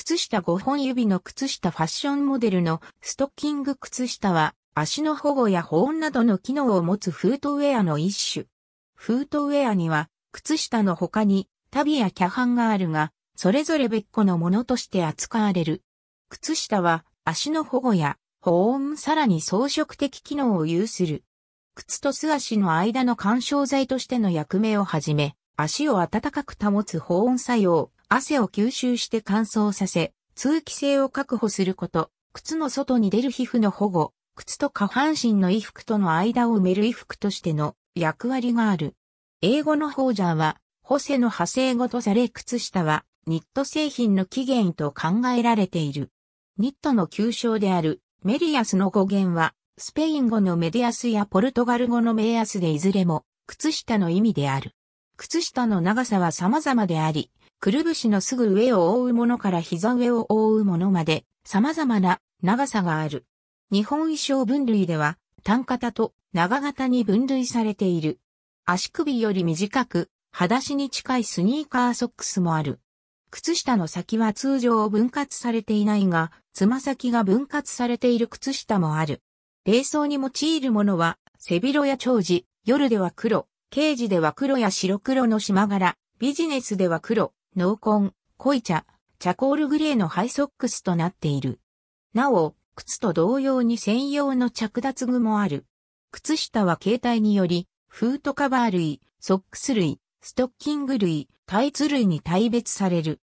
靴下5本指の靴下ファッションモデルのストッキング靴下は足の保護や保温などの機能を持つフートウェアの一種。フートウェアには靴下の他に足袋やキャハンがあるが、それぞれ別個のものとして扱われる。靴下は足の保護や保温さらに装飾的機能を有する。靴と素足の間の干渉剤としての役目をはじめ、足を暖かく保つ保温作用、汗を吸収して乾燥させ、通気性を確保すること、靴の外に出る皮膚の保護、靴と下半身の衣服との間を埋める衣服としての役割がある。英語のホージャーは、ホセの派生語とされ靴下は、ニット製品の起源と考えられている。ニットの旧称であるメリアスの語源は、スペイン語のメディアスやポルトガル語のメイアスでいずれも、靴下の意味である。靴下の長さは様々であり、くるぶしのすぐ上を覆うものから膝上を覆うものまで様々な長さがある。日本衣装分類では短型と長型に分類されている。足首より短く、裸足に近いスニーカーソックスもある。靴下の先は通常分割されていないが、つま先が分割されている靴下もある。冷装に用いるものは、背広や長寿、夜では黒、刑事では黒や白黒の島柄、ビジネスでは黒、濃紺、濃い茶、チャコールグレーのハイソックスとなっている。なお、靴と同様に専用の着脱具もある。靴下は携帯により、フートカバー類、ソックス類、ストッキング類、タイツ類に大別される。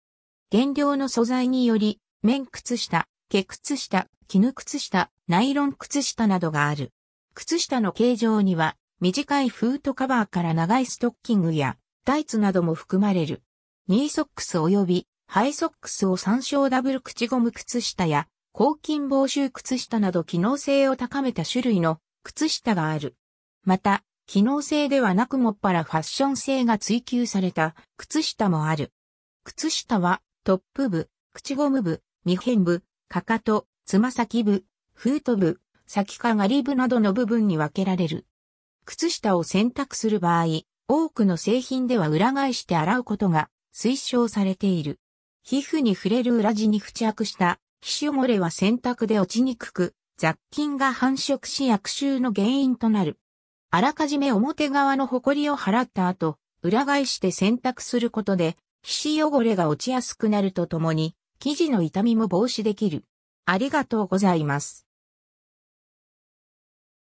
原料の素材により、綿靴下、毛靴下、絹靴下、ナイロン靴下などがある。靴下の形状には、短いフートカバーから長いストッキングや、タイツなども含まれる。ニーソックス及びハイソックスを参照ダブル口ゴム靴下や、抗菌防臭靴下など機能性を高めた種類の靴下がある。また、機能性ではなくもっぱらファッション性が追求された靴下もある。靴下はトップ部、口ゴム部、未編部、かかと、つま先部、フート部、先かがり部などの部分に分けられる。靴下を選択する場合、多くの製品では裏返して洗うことが推奨されている。皮膚に触れる裏地に付着した皮脂汚れは洗濯で落ちにくく、雑菌が繁殖し悪臭の原因となる。あらかじめ表側のホコリを払った後、裏返して洗濯することで、皮脂汚れが落ちやすくなるとともに、生地の傷みも防止できる。ありがとうございます。